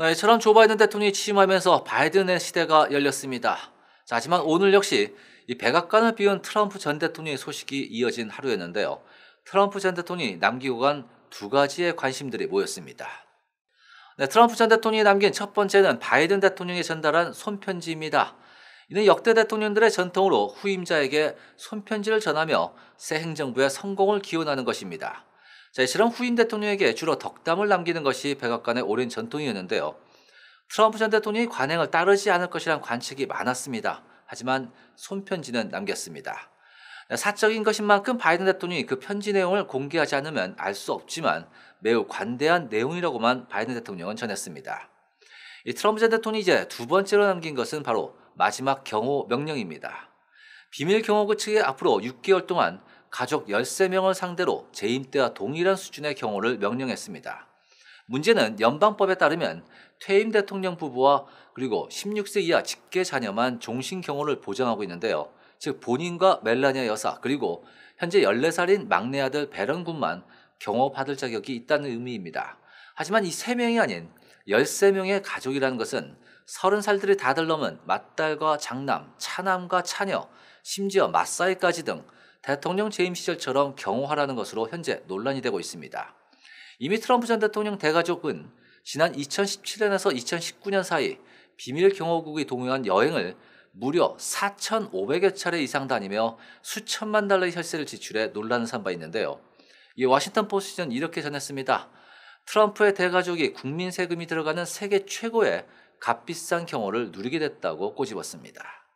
네, 이처럼 조 바이든 대통령이 취임하면서 바이든의 시대가 열렸습니다. 자, 하지만 오늘 역시 이 백악관을 비운 트럼프 전 대통령의 소식이 이어진 하루였는데요. 트럼프 전 대통령이 남기고 간 두 가지의 관심들이 모였습니다. 네, 트럼프 전 대통령이 남긴 첫 번째는 바이든 대통령이 전달한 손편지입니다. 이는 역대 대통령들의 전통으로 후임자에게 손편지를 전하며 새 행정부의 성공을 기원하는 것입니다. 자, 이처럼 후임 대통령에게 주로 덕담을 남기는 것이 백악관의 오랜 전통이었는데요. 트럼프 전 대통령이 관행을 따르지 않을 것이란 관측이 많았습니다. 하지만 손편지는 남겼습니다. 네, 사적인 것인 만큼 바이든 대통령이 그 편지 내용을 공개하지 않으면 알 수 없지만 매우 관대한 내용이라고만 바이든 대통령은 전했습니다. 이 트럼프 전 대통령이 이제 두 번째로 남긴 것은 바로 마지막 경호 명령입니다. 비밀 경호구 측에 앞으로 6개월 동안 가족 13명을 상대로 재임 때와 동일한 수준의 경호를 명령했습니다. 문제는 연방법에 따르면 퇴임 대통령 부부와 그리고 16세 이하 직계 자녀만 종신 경호를 보장하고 있는데요. 즉 본인과 멜라니아 여사 그리고 현재 14살인 막내 아들 베런 군만 경호 받을 자격이 있다는 의미입니다. 하지만 이 3명이 아닌 13명의 가족이라는 것은 30살들이 다들 넘은 맏딸과 장남, 차남과 차녀, 심지어 맏사이까지 등 대통령 재임 시절처럼 경호하라는 것으로 현재 논란이 되고 있습니다. 이미 트럼프 전 대통령 대가족은 지난 2017년에서 2019년 사이 비밀 경호국이 동행한 여행을 무려 4,500여 차례 이상 다니며 수천만 달러의 혈세를 지출해 논란을 산 바 있는데요. 이 워싱턴 포스트는 이렇게 전했습니다. 트럼프의 대가족이 국민 세금이 들어가는 세계 최고의 값비싼 경호를 누리게 됐다고 꼬집었습니다.